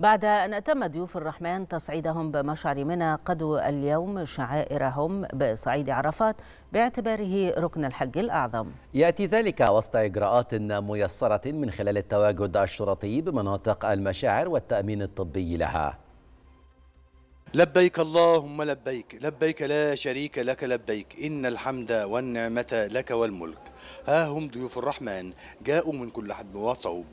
بعد أن أتم ضيوف الرحمن تصعيدهم بمشعر منى قدوا اليوم شعائرهم بصعيد عرفات باعتباره ركن الحج الأعظم يأتي ذلك وسط إجراءات ميسرة من خلال التواجد الشرطي بمناطق المشاعر والتأمين الطبي لها لبيك اللهم لبيك لبيك لا شريك لك لبيك إن الحمد والنعمة لك والملك ها هم ضيوف الرحمن جاءوا من كل حد وصوب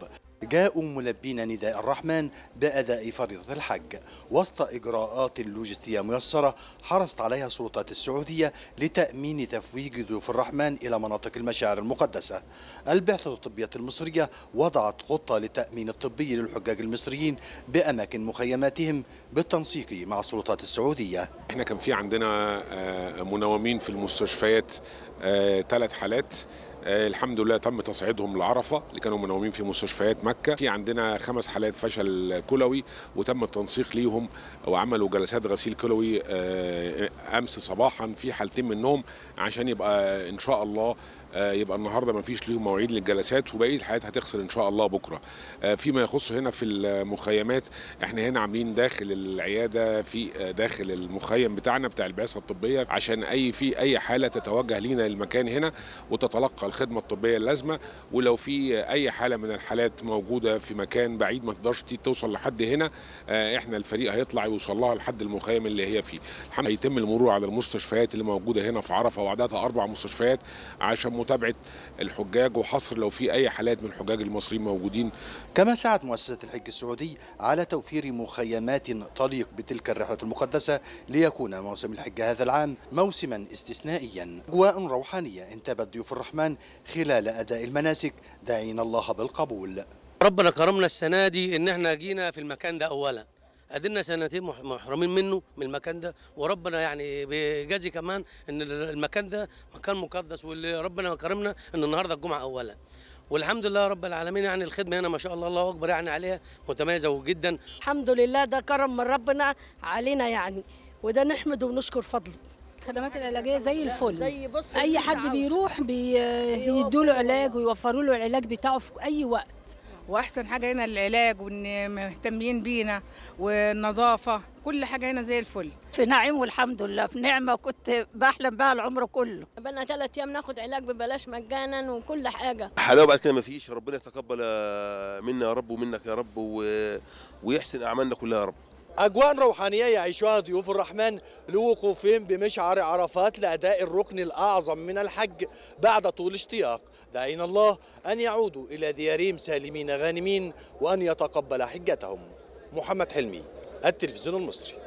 جاءوا ملبين نداء الرحمن بأداء فريضة الحج وسط إجراءات لوجستية ميسرة حرصت عليها السلطات السعودية لتأمين تفويج ضيوف الرحمن إلى مناطق المشاعر المقدسة البعثة الطبية المصرية وضعت خطة لتأمين الطبي للحجاج المصريين بأماكن مخيماتهم بالتنسيق مع السلطات السعودية احنا كان في عندنا آه، مناومين في المستشفيات ثلاث آه، حالات آه، الحمد لله تم تصعيدهم لعرفه اللي كانوا منومين في مستشفيات مكه في عندنا خمس حالات فشل كلوي وتم التنسيق ليهم وعملوا جلسات غسيل كلوي آه، آه، امس صباحا في حالتين منهم عشان يبقى ان شاء الله آه، يبقى النهارده ما فيش ليهم مواعيد للجلسات وبقيه الحاجات هتخسر ان شاء الله بكره آه، فيما يخص هنا في المخيمات احنا هنا عاملين داخل العياده في آه، داخل المخيم بتاعنا بتاع البعثه الطبيه عشان اي في اي حاله تتوجه لينا المكان هنا وتتلقى الخدمه الطبيه اللازمه ولو في اي حاله من الحالات موجوده في مكان بعيد ما تقدرش توصل لحد هنا احنا الفريق هيطلع يوصل لها لحد المخيم اللي هي فيه هيتم المرور على المستشفيات اللي موجوده هنا في عرفه وعددها اربع مستشفيات عشان متابعه الحجاج وحصر لو في اي حالات من الحجاج المصريين موجودين كما سعت مؤسسه الحج السعودي على توفير مخيمات تليق بتلك الرحله المقدسه ليكون موسم الحج هذا العام موسما استثنائيا اجواء روحانيه انتابت ضيوف الرحمن خلال اداء المناسك داعين الله بالقبول ربنا كرمنا السنه دي ان احنا جينا في المكان ده اولا قدرنا سنتين محرمين منه من المكان ده وربنا يعني بيجازي كمان ان المكان ده مكان مقدس واللي ربنا كرمنا ان النهارده الجمعه اولا والحمد لله رب العالمين يعني الخدمه هنا ما شاء الله الله اكبر يعني عليها متميزه جدا الحمد لله ده كرم من ربنا علينا يعني وده نحمد ونشكر فضله الخدمات العلاجيه زي الفل زي بص اي حد بيروح أيوة، بيدوا له علاج ويوفروا له العلاج بتاعه في اي وقت واحسن حاجه هنا العلاج وان مهتمين بينا والنظافه كل حاجه هنا زي الفل في نعيم والحمد لله في نعمه كنت بحلم بها العمر كله لنا ثلاث ايام ناخد علاج ببلاش مجانا وكل حاجه حلاوه بعد كده ما فيش ربنا يتقبل آه، منا يا رب ومنك يا رب و... ويحسن اعمالنا كلها يا رب أجوان روحانية يعيشها آه، ضيوف الرحمن لوقوفهم بمشعر عرفات لأداء الركن الأعظم من الحج بعد طول اشتياق دعين الله أن يعودوا إلى ديارهم سالمين غانمين وأن يتقبل حجتهم محمد حلمي التلفزيون المصري